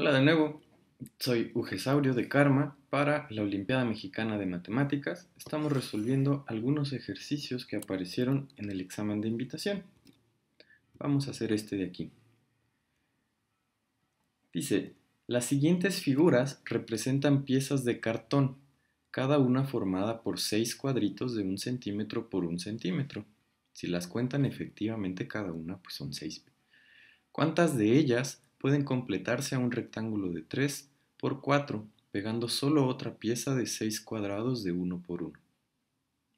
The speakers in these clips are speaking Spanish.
Hola de nuevo, soy Ugesaurio de Karma para la Olimpiada Mexicana de Matemáticas. Estamos resolviendo algunos ejercicios que aparecieron en el examen de invitación. Vamos a hacer este de aquí. Dice, las siguientes figuras representan piezas de cartón, cada una formada por seis cuadritos de un centímetro por un centímetro. Si las cuentan efectivamente cada una, pues son seis. ¿Cuántas de ellas pueden completarse a un rectángulo de 3 por 4 pegando solo otra pieza de 6 cuadrados de 1 por 1.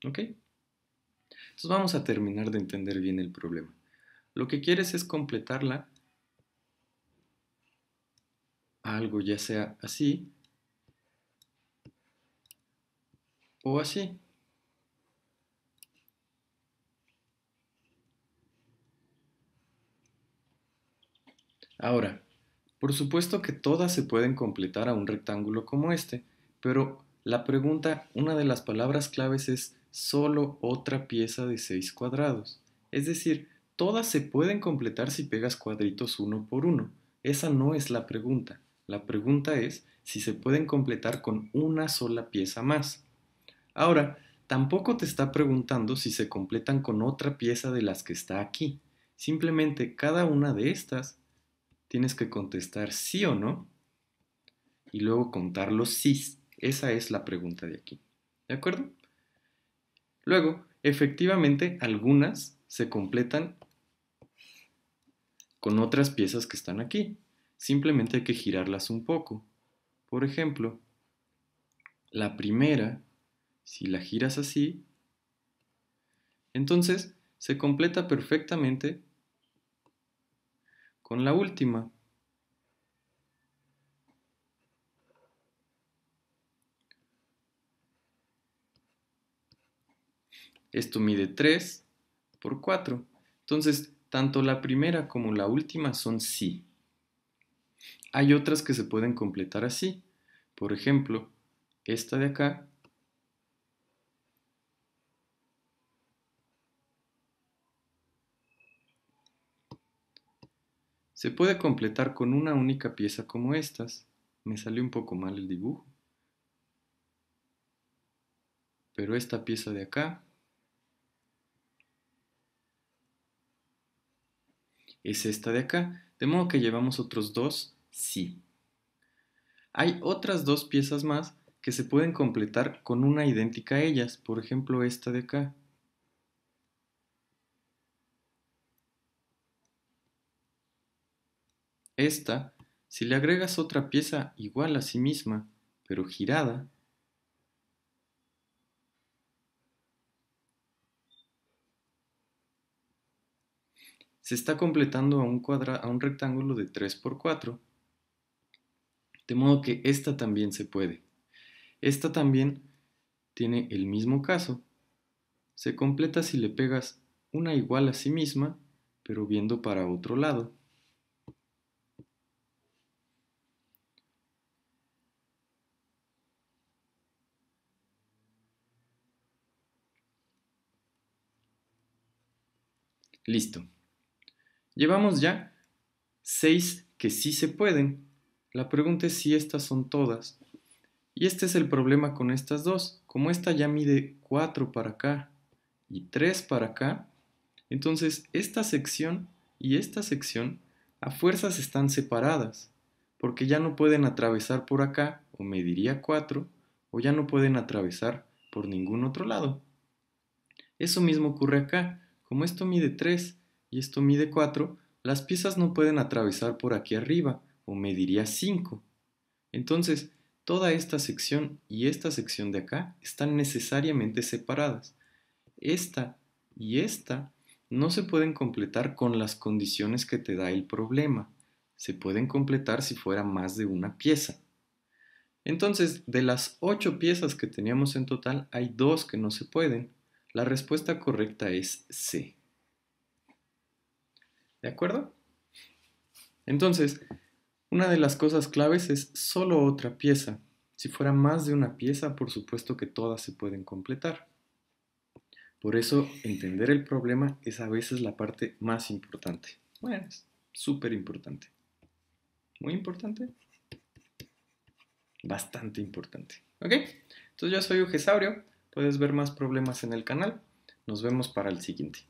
¿Ok? Entonces vamos a terminar de entender bien el problema. Lo que quieres es completarla a algo ya sea así o así. Ahora, por supuesto que todas se pueden completar a un rectángulo como este, pero la pregunta, una de las palabras claves es solo otra pieza de 6 cuadrados. Es decir, todas se pueden completar si pegas cuadritos uno por uno. Esa no es la pregunta. La pregunta es si se pueden completar con una sola pieza más. Ahora, tampoco te está preguntando si se completan con otra pieza de las que está aquí. Simplemente cada una de estas tienes que contestar sí o no y luego contar los sí. Esa es la pregunta de aquí. ¿De acuerdo? Luego, efectivamente, algunas se completan con otras piezas que están aquí. Simplemente hay que girarlas un poco. Por ejemplo, la primera, si la giras así, entonces se completa perfectamente con la última. Esto mide 3 por 4. Entonces, tanto la primera como la última son sí. Hay otras que se pueden completar así. Por ejemplo, esta de acá Se puede completar con una única pieza como estas. Me salió un poco mal el dibujo. Pero esta pieza de acá es esta de acá. De modo que llevamos otros dos sí. Hay otras dos piezas más que se pueden completar con una idéntica a ellas, por ejemplo esta de acá. Esta, si le agregas otra pieza igual a sí misma, pero girada, se está completando a un, a un rectángulo de 3 por 4 de modo que esta también se puede. Esta también tiene el mismo caso. Se completa si le pegas una igual a sí misma, pero viendo para otro lado. Listo. Llevamos ya seis que sí se pueden. La pregunta es si estas son todas. Y este es el problema con estas dos. Como esta ya mide 4 para acá y 3 para acá, entonces esta sección y esta sección a fuerzas están separadas, porque ya no pueden atravesar por acá, o mediría 4, o ya no pueden atravesar por ningún otro lado. Eso mismo ocurre acá. Como esto mide 3 y esto mide 4, las piezas no pueden atravesar por aquí arriba, o mediría 5. Entonces, toda esta sección y esta sección de acá están necesariamente separadas. Esta y esta no se pueden completar con las condiciones que te da el problema. Se pueden completar si fuera más de una pieza. Entonces, de las 8 piezas que teníamos en total, hay dos que no se pueden, la respuesta correcta es C. ¿De acuerdo? Entonces, una de las cosas claves es solo otra pieza. Si fuera más de una pieza, por supuesto que todas se pueden completar. Por eso, entender el problema es a veces la parte más importante. Bueno, es súper importante. Muy importante. Bastante importante. ¿Ok? Entonces yo soy Eugesaurio puedes ver más problemas en el canal. Nos vemos para el siguiente.